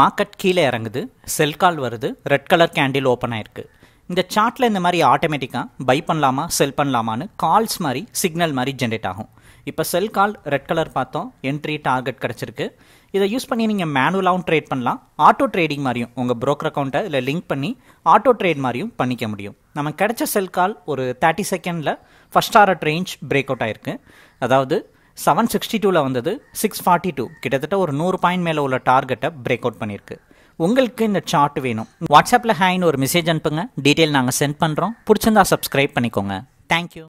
market கீழே இறங்குது செல் கால் வருது ரெட் கலர் கேண்டில் ஓப்பன் ஆயிருக்கு இந்த சார்ட்டில் இந்த மாதிரி ஆட்டோமேட்டிக்காக பை பண்ணலாமா செல் பண்ணலாமான்னு கால்ஸ் மாதிரி சிக்னல் மாதிரி ஜென்ரேட் ஆகும் இப்போ செல் கால் ரெட் கலர் பார்த்தோம் என்ட்ரி டார்கெட் கிடச்சிருக்கு இதை யூஸ் பண்ணி நீங்கள் மேனுவலாகவும் ட்ரேட் பண்ணலாம் ஆட்டோ ட்ரேடிங் மாதிரியும் உங்கள் ப்ரோக்கர் அக்கௌண்ட்டை இதில் லிங்க் பண்ணி ஆட்டோ ட்ரேட் மாதிரியும் பண்ணிக்க முடியும் நம்ம கிடச்ச செல் கால் ஒரு தேர்ட்டி செகண்டில் ஃபஸ்ட் ஆர்ட் ரேஞ்ச் பிரேக் அவுட் ஆயிருக்கு அதாவது செவன் சிக்ஸ்டி டூவில் வந்தது சிக்ஸ் ஃபார்ட்டி டூ கிட்டத்தட்ட ஒரு நூறு பாயிண்ட் மேலே உள்ள டார்கெட்டை பிரேக் அவுட் பண்ணியிருக்கு உங்களுக்கு இந்த சார்ட் வேணும் வாட்ஸ்அப்பில் ஹேன்னு ஒரு மெசேஜ் அனுப்புங்க டீட்டெயில் நாங்கள் சென்ட் பண்ணுறோம் பிடிச்சிருந்தா சப்ஸ்கிரைப் பண்ணிக்கோங்க தேங்க்யூ